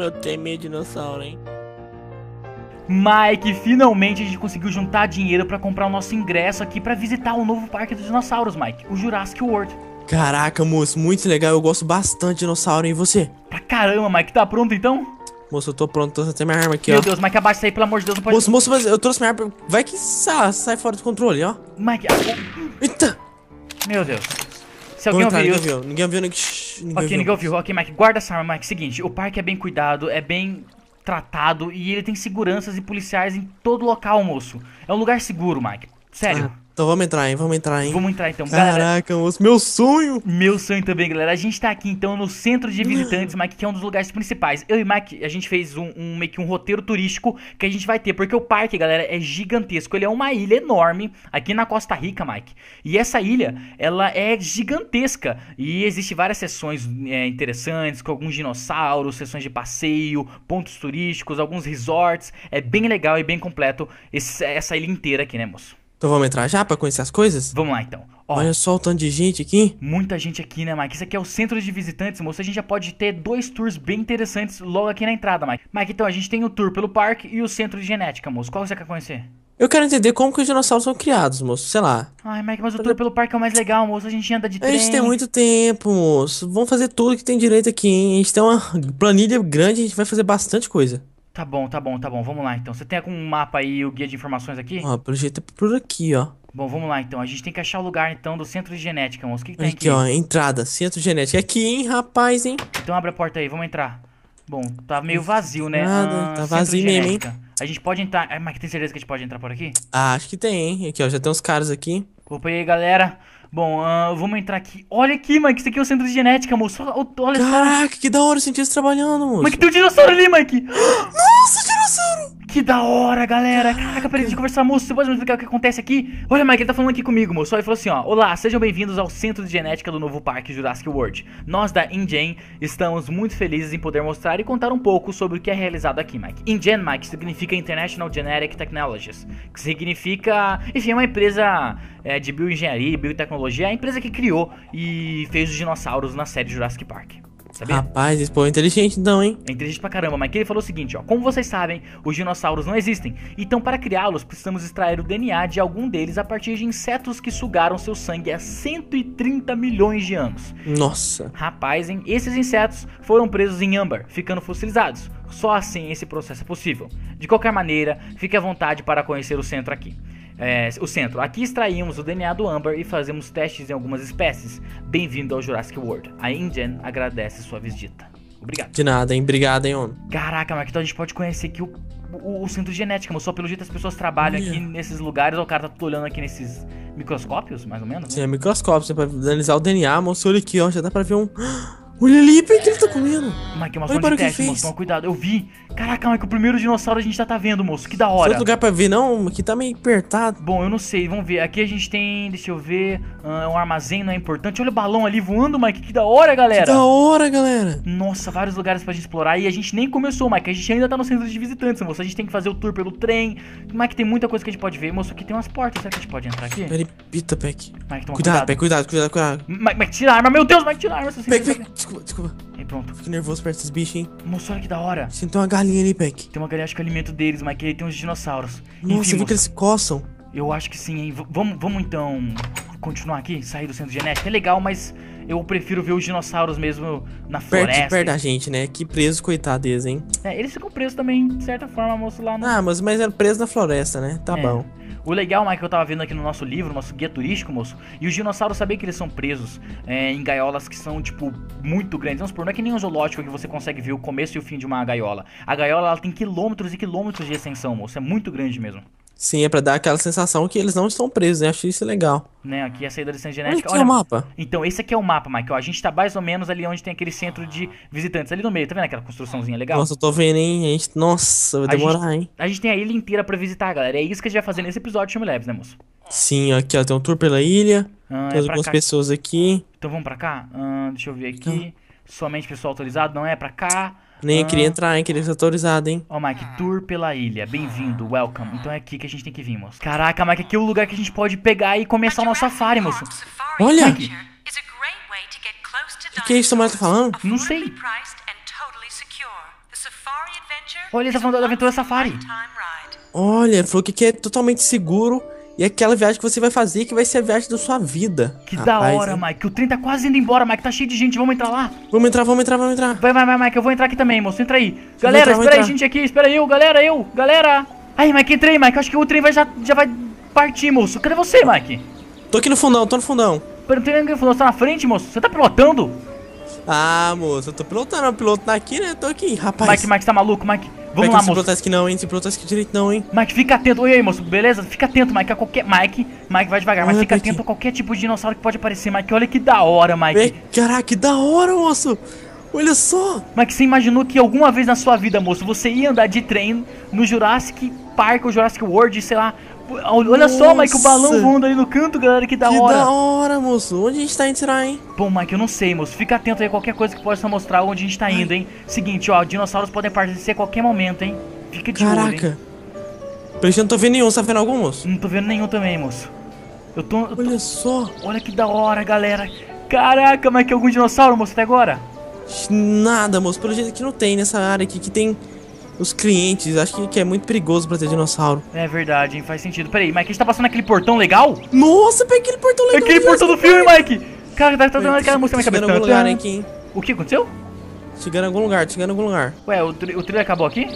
Como eu de dinossauro, hein? Mike, finalmente a gente conseguiu juntar dinheiro para comprar o nosso ingresso aqui para visitar o novo parque dos dinossauros, Mike, o Jurassic World. Caraca, moço, muito legal, eu gosto bastante de dinossauro, hein? E você? Pra caramba, Mike, tá pronto então? Moço, eu tô pronto, tô até minha arma aqui, Meu ó. Meu Deus, Mike, abaixa aí, pelo amor de Deus, não pode... Moço, moço, mas eu trouxe minha arma, vai que sai, sai fora do controle, ó. Mike, a... Ah, Eita! Meu Deus. Se alguém ouviu... Ninguém ouviu, ninguém ouviu, ninguém... Ninguém ok, ninguém ouviu. Ok, Mike, guarda essa arma, Mike. Seguinte, o parque é bem cuidado, é bem tratado e ele tem seguranças e policiais em todo local, moço. É um lugar seguro, Mike. Sério. Ah. Então vamos entrar, hein? Vamos entrar, hein? Vamos entrar então, Caraca, moço, meu sonho! Meu sonho também, galera. A gente tá aqui então no centro de visitantes, Mike, que é um dos lugares principais. Eu e Mike, a gente fez um, um meio que um roteiro turístico que a gente vai ter, porque o parque, galera, é gigantesco. Ele é uma ilha enorme aqui na Costa Rica, Mike. E essa ilha, ela é gigantesca. E existe várias sessões é, interessantes, com alguns dinossauros, sessões de passeio, pontos turísticos, alguns resorts. É bem legal e bem completo esse, essa ilha inteira aqui, né, moço? Então vamos entrar já pra conhecer as coisas? Vamos lá então. Ó, Olha só o tanto de gente aqui. Muita gente aqui, né, Mike? Isso aqui é o centro de visitantes, moço. A gente já pode ter dois tours bem interessantes logo aqui na entrada, Mike. Mike, então a gente tem o tour pelo parque e o centro de genética, moço. Qual você quer conhecer? Eu quero entender como que os dinossauros são criados, moço. Sei lá. Ai, Mike, mas o tour pelo parque é o mais legal, moço. A gente anda de trem. A gente tem muito tempo, moço. Vamos fazer tudo que tem direito aqui, hein? A gente tem uma planilha grande, a gente vai fazer bastante coisa. Tá bom, tá bom, tá bom. Vamos lá então. Você tem algum mapa aí, o guia de informações aqui? Ó, pelo jeito é por aqui, ó. Bom, vamos lá então. A gente tem que achar o lugar então do centro de genética, moço. O que, que tem tá aqui? Aqui, ó, entrada, centro de genética. É aqui, hein, rapaz, hein? Então abre a porta aí, vamos entrar. Bom, tá meio vazio, né? Nada, tá ah, tá vazio mesmo, hein? A gente pode entrar. Ah, mas tem certeza que a gente pode entrar por aqui? Ah, acho que tem, hein? Aqui, ó, já tem uns caras aqui. Opa aí, galera. Bom, uh, vamos entrar aqui. Olha aqui, Mike, isso aqui é o centro de genética, moço. Olha Caraca, que da hora senti isso trabalhando, moço. Mike, tem um dinossauro ali, Mike. dinossauro! Que da hora, galera! Caraca, peraí, deixa eu conversar, moço. Você pode me explicar o que acontece aqui? Olha, Mike, ele tá falando aqui comigo, moço. Ele falou assim, ó. Olá, sejam bem-vindos ao Centro de Genética do novo Parque Jurassic World. Nós da InGen estamos muito felizes em poder mostrar e contar um pouco sobre o que é realizado aqui, Mike. InGen, Mike, significa International Genetic Technologies, que significa... Enfim, é uma empresa é, de bioengenharia e biotecnologia. É a empresa que criou e fez os dinossauros na série Jurassic Park. Sabia? Rapaz, esse povo é inteligente então, hein? É inteligente pra caramba, mas que ele falou o seguinte, ó. Como vocês sabem, os dinossauros não existem. Então, para criá-los, precisamos extrair o DNA de algum deles a partir de insetos que sugaram seu sangue há 130 milhões de anos. Nossa. Rapaz, hein? Esses insetos foram presos em âmbar, ficando fossilizados. Só assim esse processo é possível. De qualquer maneira, fique à vontade para conhecer o centro aqui é, o centro. Aqui extraímos o DNA do Amber e fazemos testes em algumas espécies. Bem-vindo ao Jurassic World. A Indian agradece sua visita. Obrigado. De nada, hein? Obrigado, hein, homem. Caraca, mas então a gente pode conhecer aqui o, o, o centro genético, mas só pelo jeito as pessoas trabalham aqui nesses lugares. O cara tá tudo olhando aqui nesses microscópios, mais ou menos? Né? Sim, é microscópio. Você pode analisar o DNA, moço. Olha aqui, ó. Já dá pra ver um. Olha ali, Pedro comendo. Mike, é uma Olha zona de teste, moço. Toma cuidado. Eu vi. Caraca, Mike, o primeiro dinossauro a gente já tá vendo, moço. Que da hora. Tem outro lugar pra ver, não? Aqui tá meio apertado. Bom, eu não sei. Vamos ver. Aqui a gente tem, deixa eu ver. Ah, um armazém, não é importante. Olha o balão ali voando, Mike. Que da hora, galera. Que da hora, galera. Nossa, vários lugares pra gente explorar. E a gente nem começou, Mike. A gente ainda tá no centro de visitantes, moço. A gente tem que fazer o tour pelo trem. Mike, tem muita coisa que a gente pode ver. Moço, aqui tem umas portas. Será que a gente pode entrar aqui? Peraí, pita, Peck. Mike, toma cuidado. Cuidado, Peck, cuidado, cuidado, cuidado. Mike, Mike, tira a arma. Meu Deus, Mike, tira a arma. Peck, Peck, desculpa, desculpa pronto. Fico nervoso pra esses bichos, hein? Nossa, olha que da hora. Sinto uma galinha ali, Peck. Tem uma galinha, acho que é alimento deles, mas que aí tem uns dinossauros. Nossa, Enfim, viu que eles coçam? Eu acho que sim, hein? vamos, vamos então continuar aqui, sair do centro genético. É legal, mas eu prefiro ver os dinossauros mesmo na floresta. Perto, perto da gente, né? Que preso coitado deles, hein? É, eles ficam presos também, de certa forma, moço, lá no... Ah, mas, mas é preso na floresta, né? Tá é. bom. O legal, Mike, que eu tava vendo aqui no nosso livro, nosso guia turístico, moço, e os dinossauros sabem que eles são presos é, em gaiolas que são, tipo, muito grandes. Vamos supor, não é que nem um zoológico que você consegue ver o começo e o fim de uma gaiola. A gaiola, ela tem quilômetros e quilômetros de extensão, moço. É muito grande mesmo. Sim, é pra dar aquela sensação que eles não estão presos, né? Achei isso legal. Né, aqui a saída da licença genética. Olha, olha, é o mapa. Então, esse aqui é o mapa, Michael. A gente tá mais ou menos ali onde tem aquele centro de visitantes. Ali no meio, tá vendo aquela construçãozinha legal? Nossa, eu tô vendo, hein? A gente... Nossa, vai demorar, a gente... hein? A gente tem a ilha inteira pra visitar, galera. É isso que a gente vai fazer nesse episódio de Chame Labs, né, moço? Sim, aqui, ó. Tem um tour pela ilha. Ah, é tem é algumas cá. pessoas aqui. Então vamos pra cá? Ah, deixa eu ver então. aqui. Ah. Somente pessoal autorizado, não é pra cá. Nem ah. queria entrar, hein? Queria ser autorizado, hein? Ó, oh, Mike, tour pela ilha. Bem-vindo, welcome. Então é aqui que a gente tem que vir, moço. Caraca, Mike, aqui é o lugar que a gente pode pegar e começar o nosso safari, moço. Olha! O que é isso, Tomás tá falando? Não sei. Olha, ele tá falando da aventura safari. Olha, falou que é totalmente seguro e é aquela viagem que você vai fazer que vai ser a viagem da sua vida. Que Rapaz, da hora, hein? Mike. O trem tá quase indo embora, Mike. Tá cheio de gente. Vamos entrar lá? Vamos entrar, vamos entrar, vamos entrar. Vai, vai, vai, Mike. Eu vou entrar aqui também, moço. Entra aí. galera, entrar, espera aí, gente aqui. Espera aí, eu, galera, eu, galera. Aí, Mike, entrei, Mike. Acho que o trem vai já, já vai partir, moço. Cadê você, Mike? Tô aqui no fundão, tô no fundão. Pera, não tem ninguém no fundão. Você tá na frente, moço? Você tá pilotando? Ah, moço, eu tô pilotando, o piloto tá aqui, né? tô aqui, rapaz. Mike, Mike, tá maluco, Mike? Vamos Mike, é lá, moço. Não se aqui não, hein? Se pilotar direito não, hein? Mike, fica atento. Oi aí, moço, beleza? Fica atento, Mike, a qualquer... Mike, Mike, vai devagar, mas fica aqui. atento a qualquer tipo de dinossauro que pode aparecer, Mike. Olha que da hora, Mike. É, caraca, que da hora, moço. Olha só! Mike, você imaginou que alguma vez na sua vida, moço, você ia andar de trem no Jurassic Park ou Jurassic World, sei lá, Olha Nossa. só, Mike, o balão voando ali no canto, galera, que da que hora. Que da hora, moço. Onde a gente tá indo será, hein? Bom, Mike, eu não sei, moço. Fica atento aí a qualquer coisa que possa mostrar onde a gente tá indo, hein? Seguinte, ó, dinossauros podem aparecer a qualquer momento, hein? Fica de Caraca. olho, Caraca. Pelo não tô vendo nenhum. Você tá vendo algum, moço? Não tô vendo nenhum também, moço. Eu tô... Eu Olha tô... só. Olha que da hora, galera. Caraca, Mike, algum dinossauro, moço, até agora? Nada, moço. Pelo jeito que não tem nessa área aqui, que tem os clientes. Acho que, que é muito perigoso pra ter dinossauro. É verdade, hein? Faz sentido. Peraí, Mike, a gente tá passando aquele portão legal? Nossa, pega aquele portão legal. Aquele portão do filme, Mike! Cara, tá, tá dando aquela música na Chegando em Algum lugar, hein, Kim? O que aconteceu? Chegando em algum lugar, chegando em algum lugar. Ué, o, tr o trilho acabou aqui?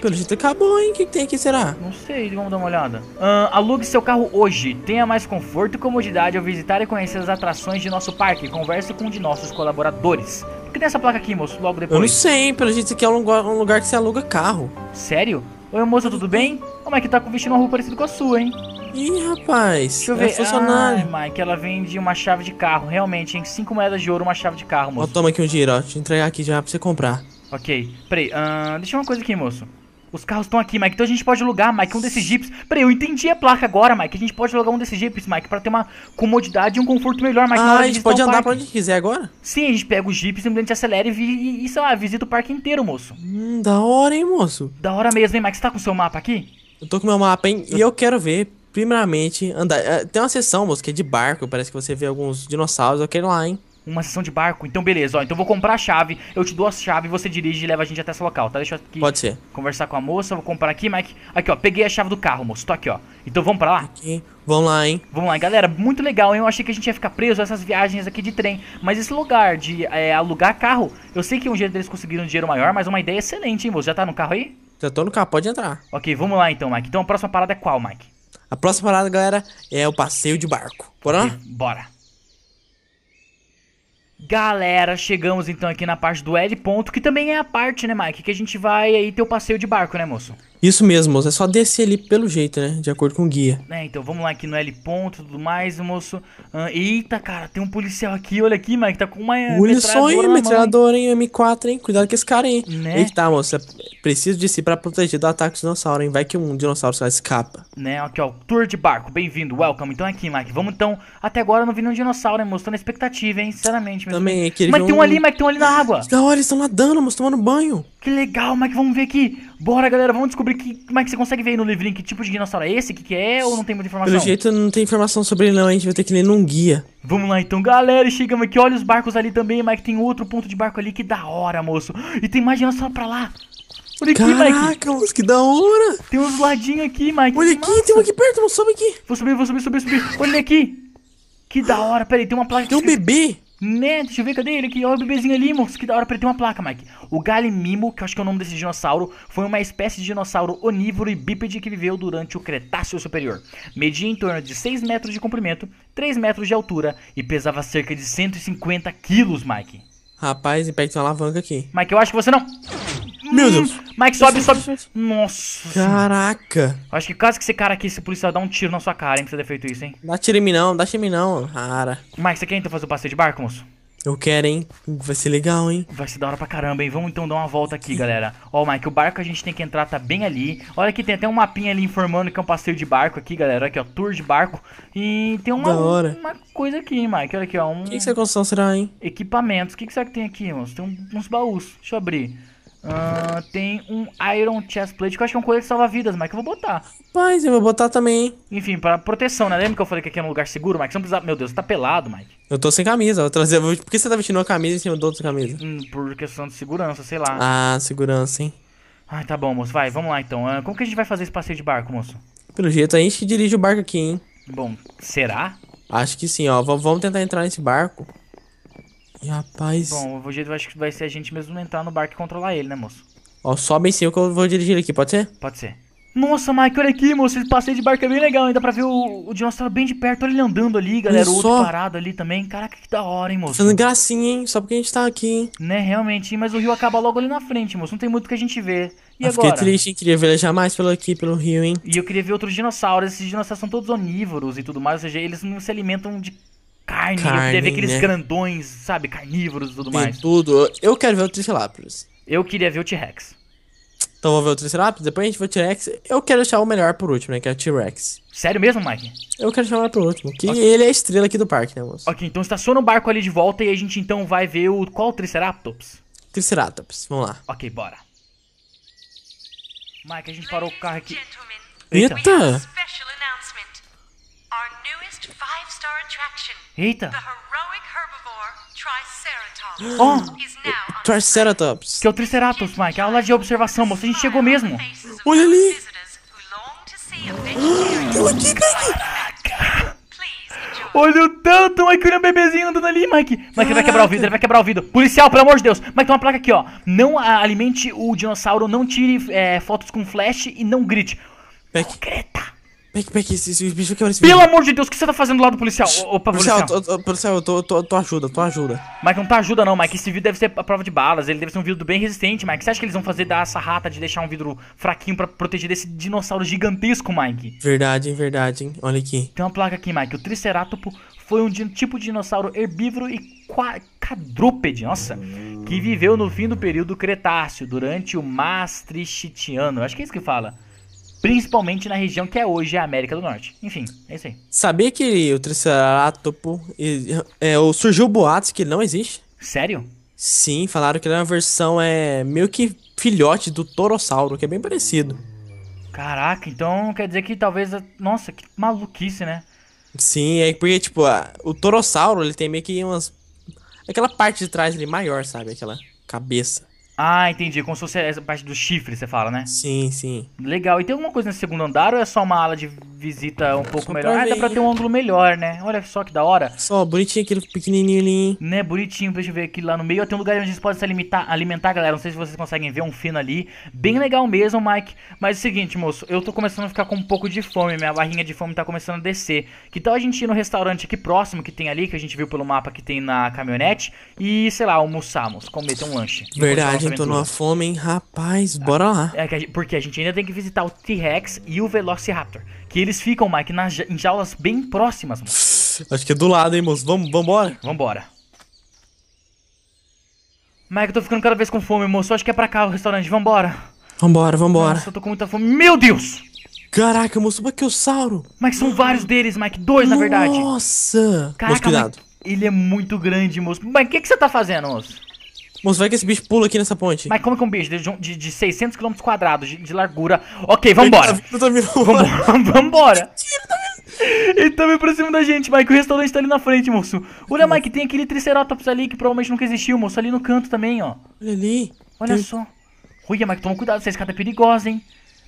Pelo jeito acabou, hein? O que, tem aqui, será? Não sei, vamos dar uma olhada. Uh, alugue seu carro hoje. Tenha mais conforto e comodidade ao visitar e conhecer as atrações de nosso parque. Converse com um de nossos colaboradores. O que tem essa placa aqui, moço? Logo depois. Eu não sei, hein? Pelo jeito isso aqui é um lugar, um lugar que se aluga carro. Sério? Oi, moça, tudo bem? O Mike é tá vestindo uma roupa parecida com a sua, hein? Ih, rapaz. Deixa eu ver. É funcionário. Ai, Mike, ela vende uma chave de carro. Realmente, hein? Cinco moedas de ouro, uma chave de carro, moço. Ó, toma aqui um dinheiro, ó. Te entregar aqui já pra você comprar. Ok. Peraí, uh, deixa uma coisa aqui, moço. Os carros estão aqui, Mike. Então a gente pode alugar, Mike, um desses jeeps. Peraí, eu entendi a placa agora, Mike. A gente pode alugar um desses jeeps, Mike, pra ter uma comodidade e um conforto melhor, Mike. Ah, a gente pode andar pra onde quiser agora? Sim, a gente pega os jipes, simplesmente acelera e, vi, e, sei lá, visita o parque inteiro, moço. Hum, da hora, hein, moço? Da hora mesmo, hein, Mike? Você tá com o seu mapa aqui? Eu tô com meu mapa, hein? E eu quero ver, primeiramente, andar. É, tem uma sessão, moço, que é de barco. Parece que você vê alguns dinossauros. Eu quero ir lá, hein? uma sessão de barco. Então, beleza, ó. Então vou comprar a chave, eu te dou a chave, você dirige e leva a gente até esse local, tá? Deixa eu aqui Pode ser. conversar com a moça, vou comprar aqui, Mike. Aqui, ó, peguei a chave do carro, moço. Tô aqui, ó. Então vamos pra lá? Aqui. Vamos lá, hein? Vamos lá, galera. Muito legal, hein? Eu achei que a gente ia ficar preso a essas viagens aqui de trem. Mas esse lugar de é, alugar carro, eu sei que um jeito deles conseguiram um dinheiro maior, mas uma ideia excelente, hein, moço? Já tá no carro aí? Já tô no carro, pode entrar. Ok, vamos lá então, Mike. Então a próxima parada é qual, Mike? A próxima parada, galera, é o passeio de barco. Bora? Okay, bora. Galera, chegamos então aqui na parte do L ponto, que também é a parte, né, Mike, que a gente vai aí ter o passeio de barco, né, moço? Isso mesmo, moço. É só descer ali pelo jeito, né? De acordo com o guia. É, então vamos lá aqui no L ponto e tudo mais, moço. Ah, eita, cara, tem um policial aqui. Olha aqui, Mike, tá com uma eh, Olha só, hein, metralhadora, hein, M4, hein. Cuidado com esse cara, hein. Né? Eita, moço. É preciso de si pra proteger do ataque do dinossauro, hein. Vai que um dinossauro só escapa. Né, aqui, ó. Tour de barco. Bem-vindo, welcome. Então aqui, Mike. Vamos, então. Até agora não vi nenhum dinossauro, hein, moço. Tô na expectativa, hein, sinceramente. Mesmo. Também, é Mas tem um ali, Mike, tem um ali na água. Da hora, eles estão nadando, moço, tomando banho. Que legal, Mike, vamos ver aqui. Bora, galera, vamos descobrir que, como é que você consegue ver aí no livrinho que tipo de dinossauro é esse, o que, que é, ou não tem muita informação? Pelo jeito não tem informação sobre ele não, a gente vai ter que ler num guia. Vamos lá então, galera, chegamos aqui, olha os barcos ali também, Mike, tem outro ponto de barco ali, que da hora, moço. E tem mais dinossauro pra lá. Olha aqui, Caraca, Mike. Moço, que da hora. Tem uns ladinhos aqui, Mike. Olha aqui, Nossa. tem um aqui perto, moço, sobe aqui. Vou subir, vou subir, subir, subir. Olha aqui. Que da hora, peraí, tem uma placa... Tem um bebê. Né, deixa eu ver, cadê ele aqui? Olha o bebezinho ali, moço. Que da hora pra ele ter uma placa, Mike. O Galimimo, que eu acho que é o nome desse dinossauro, foi uma espécie de dinossauro onívoro e bípede que viveu durante o Cretáceo Superior. Media em torno de 6 metros de comprimento, 3 metros de altura e pesava cerca de 150 quilos, Mike. Rapaz, e pega uma alavanca aqui. Mike, eu acho que você não... Meu hum, Deus. Mike, sobe, sobe. Nossa. Caraca. Eu acho que caso que esse cara aqui, esse policial, dá um tiro na sua cara, hein, pra você ter feito isso, hein. Dá tiro em mim não, dá tiro em mim não, rara. Mike, você quer então fazer o passeio de barco, moço? Eu quero, hein? Vai ser legal, hein? Vai ser da hora pra caramba, hein? Vamos então dar uma volta aqui, galera. Ó, Mike, o barco a gente tem que entrar, tá bem ali. Olha que tem até um mapinha ali informando que é um passeio de barco aqui, galera. Aqui, ó, tour de barco. E tem uma, uma coisa aqui, hein, Mike? Olha aqui, ó. Um... O que, que essa construção será, hein? Equipamentos. O que, que será que tem aqui, mano? Tem uns baús. Deixa eu abrir. Uh, tem um Iron Chest Plate, que eu acho que é um colete salva-vidas, Mike. Eu vou botar. Rapaz, eu vou botar também, hein? Enfim, pra proteção, né? Lembra que eu falei que aqui é um lugar seguro, Mike? Você não precisa... Meu Deus, você tá pelado, Mike. Eu tô sem camisa. Eu trazer... Por que você tá vestindo uma camisa em cima de outra camisa? Hum, por questão de segurança, sei lá. Ah, segurança, hein? ai tá bom, moço. Vai, vamos lá, então. Uh, como que a gente vai fazer esse passeio de barco, moço? Pelo jeito, a gente dirige o barco aqui, hein? Bom, será? Acho que sim, ó. V vamos tentar entrar nesse barco rapaz. Bom, o eu acho que vai ser a gente mesmo entrar no barco e controlar ele, né, moço? Ó, sobe em cima que eu vou dirigir aqui, pode ser? Pode ser. Nossa, Mike, olha aqui, moço. Esse passeio de barco é bem legal. Ainda pra ver o, o bem de perto. Olha ele andando ali, galera. Olha o outro parado ali também. Caraca, que da hora, hein, moço. Fazendo gracinha, hein? Só porque a gente tá aqui, hein? Né, realmente, hein? Mas o rio acaba logo ali na frente, moço. Não tem muito que a gente ver E eu agora? Fiquei triste, hein? Queria ver jamais pelo aqui, pelo rio, hein? E eu queria ver outros dinossauros. Esses dinossauros são todos onívoros e tudo mais. Ou seja, eles não se alimentam de carne, né? carne queria ver aqueles né? grandões, sabe, carnívoros e tudo mais. Tem tudo. Eu quero ver o Triceratops. Eu queria ver o T-Rex. Então vamos ver o Triceratops, depois a gente vê o T-Rex. Eu quero achar o melhor por último, né? Que é o T-Rex. Sério mesmo, Mike? Eu quero chamar por último. Que okay. ele é a estrela aqui do parque, né, moço? Ok, então estaciona o barco ali de volta e a gente então vai ver o. Qual o Triceratops? Triceratops, vamos lá. Ok, bora. Mike, a gente parou o carro aqui. Eita! Eita. Our newest five-star attraction. Eita. The heroic herbivore Triceratops. Oh, Triceratops. Que é o Triceratops, Mike. É a aula de observação, moço. A gente chegou mesmo. Olha ali. aqui, Olha o tanto, Mike. Olha o bebezinho andando ali, Mike. Mike, ele vai quebrar o vidro. Ele vai quebrar o vidro. Policial, pelo amor de Deus. Mike, tem uma placa aqui, ó. Não alimente o dinossauro. Não tire é, fotos com flash e não grite. Beck esse, esse bicho esse Pelo amor de Deus, o que você tá fazendo do lado do policial? Opa, policial. Policial, eu tô, tô, tô ajuda, tô ajuda. Mike, não tá ajuda não, Mike. Esse vidro deve ser a prova de balas. Ele deve ser um vidro bem resistente, Mike. Você acha que eles vão fazer dar essa rata de deixar um vidro fraquinho pra proteger desse dinossauro gigantesco, Mike? Verdade, verdade, hein? Olha aqui. Tem uma placa aqui, Mike. O Triceratopo foi um tipo de dinossauro herbívoro e quadrúpede, nossa, que viveu no fim do período Cretáceo, durante o Maastrichtiano. Acho que é isso que fala. Principalmente na região que é hoje a América do Norte. Enfim, é isso aí. Sabia que o Triceratopo. É, surgiu boatos que ele não existe? Sério? Sim, falaram que ele é uma versão é, meio que filhote do Torossauro, que é bem parecido. Caraca, então quer dizer que talvez. Nossa, que maluquice, né? Sim, é porque, tipo, a, o Torossauro ele tem meio que umas. Aquela parte de trás ali maior, sabe? Aquela cabeça. Ah, entendi. Como se fosse essa parte do chifre, você fala, né? Sim, sim. Legal. E tem alguma coisa nesse segundo andar ou é só uma ala de visita um pouco só melhor? Ah, dá pra ter um ângulo melhor, né? Olha só que da hora. Só, bonitinho aquele pequenininho ali. Né, bonitinho. Deixa eu ver aqui lá no meio. Tem um lugar onde a gente pode se alimentar, alimentar, galera. Não sei se vocês conseguem ver um fino ali. Bem legal mesmo, Mike. Mas é o seguinte, moço. Eu tô começando a ficar com um pouco de fome. Minha barrinha de fome tá começando a descer. Que tal a gente ir no restaurante aqui próximo que tem ali, que a gente viu pelo mapa que tem na caminhonete. E, sei lá, moço. comer, um lanche. Verdade aventura. tô numa fome, hein? Rapaz, tá. bora lá. É, porque a gente ainda tem que visitar o T-Rex e o Velociraptor. Que eles ficam, Mike, nas, em jaulas bem próximas, mano. Acho que é do lado, hein, moço? Vamos, vambora? Vambora. Mike, eu tô ficando cada vez com fome, moço. Acho que é pra cá o restaurante. Vambora. Vambora, vambora. Nossa, eu tô com muita fome. Meu Deus! Caraca, moço, o sauro? Mas são vários deles, Mike. Dois, Nossa. na verdade. Nossa! Caraca, moço, cuidado. Mike, ele é muito grande, moço. Mike, o que, que você tá fazendo, moço? Moço, vai que esse bicho pula aqui nessa ponte. Mas como que um bicho de, de, de 600 km quadrados de, de largura... Ok, vambora. Eu tô vindo, vambora. vambora. Ele tá me pra cima da gente, Mike. O restaurante tá ali na frente, moço. Olha, Mike, tem aquele triceratops ali que provavelmente nunca existiu, moço. Ali no canto também, ó. Olha ali. Olha tem... só. Olha, Mike, toma cuidado. Essa escada é perigosa, hein.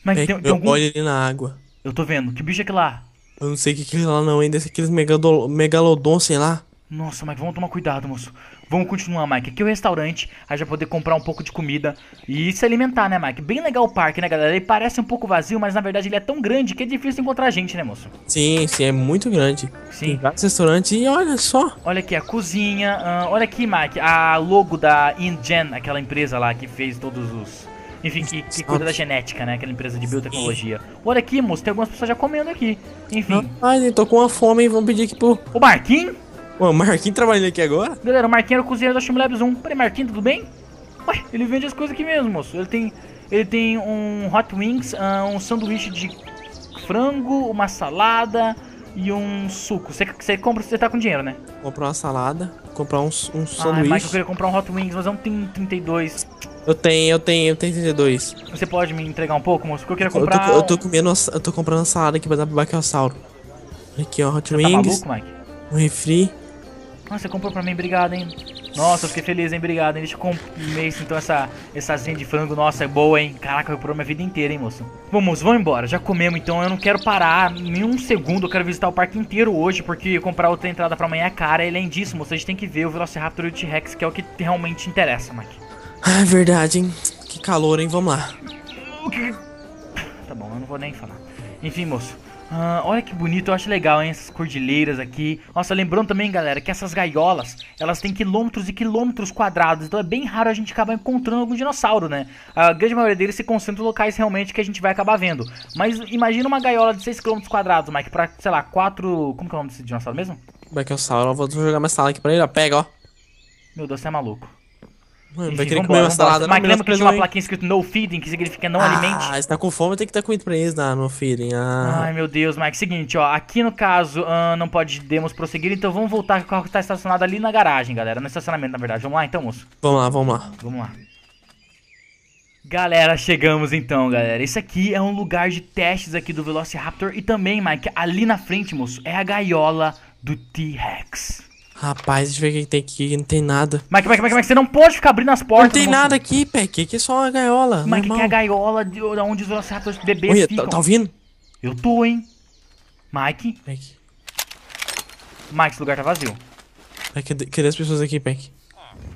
Mike, tem, tem, tem algum... Olha ali na água. Eu tô vendo. Que bicho é aquele lá? Eu não sei o que é aquele lá não, hein? É aqueles megalodon, megalodon, sei lá. Nossa, Mike, vamos tomar cuidado, moço. Vamos continuar, Mike. Aqui é o restaurante, a gente vai poder comprar um pouco de comida e se alimentar, né, Mike? Bem legal o parque, né, galera? Ele parece um pouco vazio, mas na verdade ele é tão grande que é difícil encontrar gente, né, moço? Sim, sim, é muito grande. Sim. Tem vários restaurantes e olha só. Olha aqui a cozinha, uh, olha aqui, Mike, a logo da InGen, aquela empresa lá que fez todos os... Enfim, que, que cuida da genética, né? Aquela empresa de biotecnologia. Olha aqui, moço, tem algumas pessoas já comendo aqui. Enfim. Ai, tô com uma fome e vamos pedir aqui pro... O barquinho? Ué, o Marquinhos trabalhando aqui agora? Galera, o Marquinhos era o cozinheiro da Steam 1. Peraí, Marquinhos, tudo bem? Ué, ele vende as coisas aqui mesmo, moço. Ele tem, ele tem um Hot Wings, ah, um sanduíche de frango, uma salada e um suco. Você, compra se você tá com dinheiro, né? Comprar uma salada, comprar um, um sanduíche. Ah, mas eu queria comprar um Hot Wings, mas eu não tenho 32. Eu tenho, eu tenho, eu tenho 32. Você pode me entregar um pouco, moço? Porque eu queria comprar. Eu tô, eu tô comendo, eu tô comprando uma salada aqui pra dar pro Bacalhauro. Aqui, ó, Hot você tá Wings. Tá maluco, Mike? Um refri. Nossa, ah, você comprou pra mim, obrigado, hein? Nossa, eu fiquei feliz, hein? Obrigado, hein? Deixa eu comer isso, então, essa, essa asinha de frango nossa é boa, hein? Caraca, eu comprou minha vida inteira, hein, moço? Vamos, vamos embora. Já comemos, então. Eu não quero parar nem um segundo. Eu quero visitar o parque inteiro hoje, porque comprar outra entrada pra amanhã é cara. E além disso, moço, a gente tem que ver o Velociraptor e o T-Rex, que é o que realmente interessa, Mike. Ah, é verdade, hein? Que calor, hein? Vamos lá. Tá bom, eu não vou nem falar. Enfim, moço. Ah, olha que bonito, eu acho legal, hein, essas cordilheiras aqui. Nossa, lembrando também, galera, que essas gaiolas, elas têm quilômetros e quilômetros quadrados, então é bem raro a gente acabar encontrando algum dinossauro, né? A grande maioria deles se concentra em locais realmente que a gente vai acabar vendo. Mas imagina uma gaiola de 6 km quadrados, Mike, pra, sei lá, 4... Como que é o nome desse dinossauro mesmo? Beckossauro, é é eu vou jogar minha sala aqui pra ele, ó. Pega, ó. Meu Deus, você é maluco. Mano, vai querer comer uma salada Mas lembra que tinha uma plaquinha escrito no feeding, que significa não ah, alimente? Ah, você tá com fome tem que estar com eles na no feeding. Ah. Ai, meu Deus, Mike. Seguinte, ó. Aqui no caso, ah, não podemos prosseguir, então vamos voltar com o carro que tá estacionado ali na garagem, galera. No estacionamento, na verdade. Vamos lá então, moço? Vamos lá, vamos lá. Vamos lá. Galera, chegamos então, galera. Isso aqui é um lugar de testes aqui do Velociraptor e também, Mike, ali na frente, moço, é a gaiola do T-Rex. Rapaz, deixa eu ver o que tem aqui, não tem nada. Mike, Mike, Mike, Mike, você não pode ficar abrindo as portas. Não tem nada aqui, Peck, aqui, é só uma gaiola. Mike, normal. que é a gaiola de onde os velociraptors bebês Olha, tá- ficam. Tá, tá ouvindo? Eu tô, hein. Mike. Peck. Mike, esse lugar tá vazio. Peck, é cadê as pessoas aqui, Peck?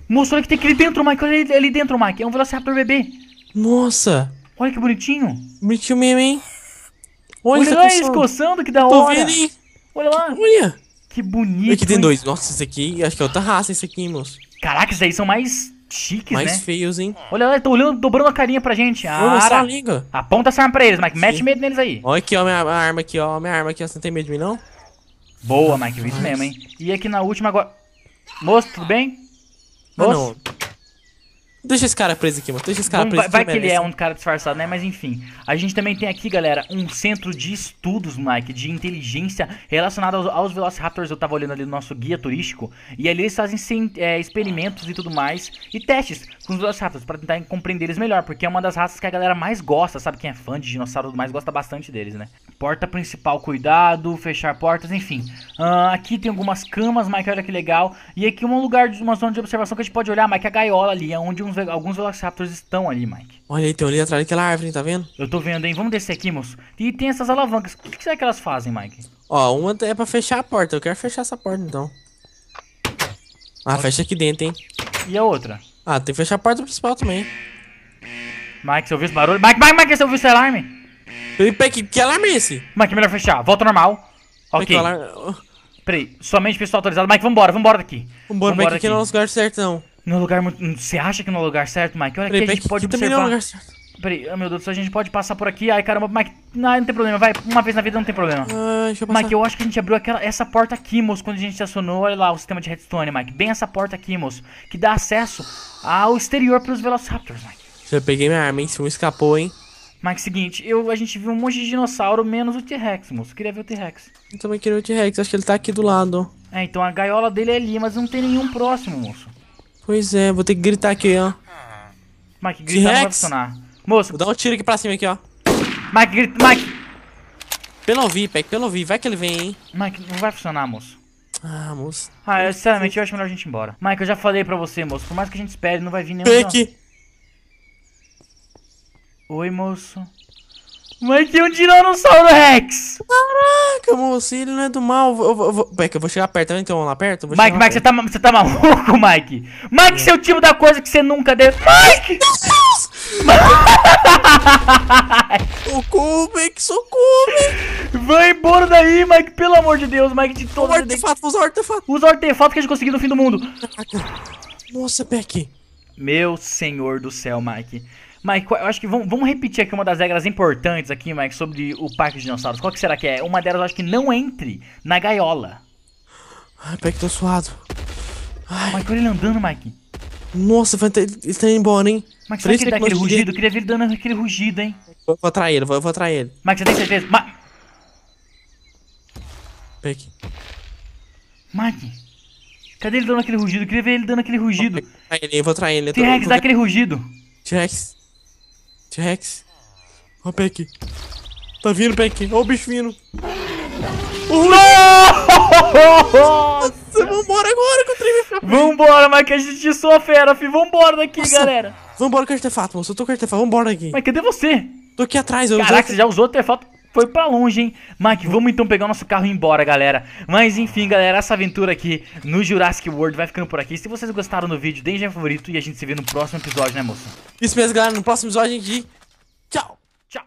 Moço, olha que tem aquele dentro, Mike, olha ali dentro, Mike. É um velociraptor bebê. Nossa. Olha que bonitinho. Bonitinho mesmo, hein. Olha, olha tá lá coçando. coçando, que da hora. Tô vendo, hein. Olha lá. Olha que bonito. Aqui tem dois. Nossa, esse aqui, acho que é outra raça esse aqui, hein, moço. Caraca, esses aí são mais chiques, mais né? Mais feios, hein? Olha lá, estão olhando, dobrando a carinha pra gente. ah, mostrar a língua. Aponta essa arma pra eles, Mike. Sim. Mete medo neles aí. Olha aqui, ó, minha arma aqui, ó. Minha arma aqui, ó. Você não tem medo de mim, não? Boa, Mike. É isso mesmo, hein? E aqui na última agora... Moço, tudo bem? Moço? Ah, não. Deixa esse cara preso aqui, mano. Deixa esse cara Bom, preso. Vai, vai que, ele é um cara disfarçado, né? Mas enfim. A gente também tem aqui, galera, um centro de estudos, Mike, de inteligência relacionado aos, aos Velociraptors. Eu tava olhando ali no nosso guia turístico. E ali eles fazem é, experimentos e tudo mais. E testes com os Velociraptors para tentar compreender eles melhor. Porque é uma das raças que a galera mais gosta, sabe? Quem é fã de dinossauro mais gosta bastante deles, né? Porta principal, cuidado. Fechar portas, enfim. Uh, aqui tem algumas camas, Mike, olha que legal. E aqui um lugar, uma zona de observação que a gente pode olhar, Mike, é a gaiola ali, é onde um alguns, alguns Velociraptors estão ali, Mike. Olha aí, tem um ali atrás daquela árvore, tá vendo? Eu tô vendo, hein? Vamos descer aqui, moço. E tem essas alavancas. O que será que elas fazem, Mike? Ó, uma é pra fechar a porta. Eu quero fechar essa porta, então. Ah, fecha aqui dentro, hein? E a outra? Ah, tem que fechar a porta principal também. Mike, você ouviu esse barulho? Mike, Mike, Mike, você ouviu esse alarme? Peraí, que, que alarme é esse? Mike, melhor fechar. Volta normal. Ok. Peraí, alarme... Peraí somente pessoal atualizado. Mike, vambora, vambora daqui. Vambora, vambora Mike, aqui não é o lugar certo, não no lugar muito. Você acha que no é lugar certo, Mike? Olha aqui, a gente pode que observar. Não é lugar certo. Peraí, oh, meu Deus a gente pode passar por aqui. Ai, caramba, Mike, não, não tem problema, vai. Uma vez na vida não tem problema. Uh, deixa eu Mike, eu acho que a gente abriu aquela, essa porta aqui, moço, quando a gente acionou, olha lá, o sistema de redstone, Mike. Bem essa porta aqui, moço, que dá acesso ao exterior pros Velociraptors, Mike. Eu peguei minha arma, hein? Se um escapou, hein? Mike, seguinte, eu, a gente viu um monte de dinossauro, menos o T-Rex, moço. Eu queria ver o T-Rex. Eu também queria o T-Rex, acho que ele tá aqui do lado. É, então a gaiola dele é ali, mas não tem nenhum próximo, moço. Pois é, vou ter que gritar aqui, ó. Mike, gritar não vai funcionar. Moço. Vou dar um tiro aqui pra cima aqui, ó. Mike, grita. Mike. Pelo ouvir, Peck, pelo ouvir. Vai que ele vem, hein. Mike, não vai funcionar, moço. Ah, moço. Ah, eu, sinceramente, eu acho melhor a gente ir embora. Mike, eu já falei pra você, moço. Por mais que a gente espere, não vai vir nenhum. Peck. Oi, moço. Mas tem um Tiranossauro Rex! Caraca, moço, ele não é do mal. Eu, eu, eu, eu, eu vou chegar perto, então lá perto? Vou Mike, Mike, você tá, você tá maluco, Mike? Mike, é. seu tipo da coisa que você nunca deu. Mike! socorro, Mike, socorro, Mike. Vai embora daí, Mike, pelo amor de Deus, Mike, de todo... os artefato, usa artefato. Usa artefato que a gente conseguiu no fim do mundo. Nossa, Beck. Meu senhor do céu, Mike. Mike, eu acho que vamos, vamos, repetir aqui uma das regras importantes aqui, Mike, sobre o parque de dinossauros. Qual que será que é? Uma delas eu acho que não entre na gaiola. Ai, peraí que tô suado. Ai. Mike, olha ele andando, Mike. Nossa, ele tá indo embora, hein? Mike, será que ele dá aquele rugido? De... Eu queria ver ele dando aquele rugido, hein? Vou, vou atrair ele, vou, vou atrair ele. Mike, você tem certeza? Ma... Peraí aqui. Mike, cadê ele dando aquele rugido? Eu queria ver ele dando aquele rugido. Eu vou atrair ele, eu vou atrair ele. T-Rex, dá aquele rugido. T-Rex. T-Rex. Ó, oh, Peck. Tá vindo, Peck. Ó, oh, o bicho vindo. Nossa, vambora agora que o trem vai ficar Vambora, mas que a gente sou fera, fi. Vambora daqui, Nossa. galera. Vambora com o artefato, moço. Eu tô com o artefato. Vambora daqui. Mas cadê você? Tô aqui atrás. Eu Caraca, usei... você já usou o artefato foi pra longe, hein? Mike, vamos então pegar o nosso carro e ir embora, galera. Mas enfim, galera, essa aventura aqui no Jurassic World vai ficando por aqui. Se vocês gostaram do vídeo, deixem um favorito e a gente se vê no próximo episódio, né, moça? Isso mesmo, galera. No próximo episódio a gente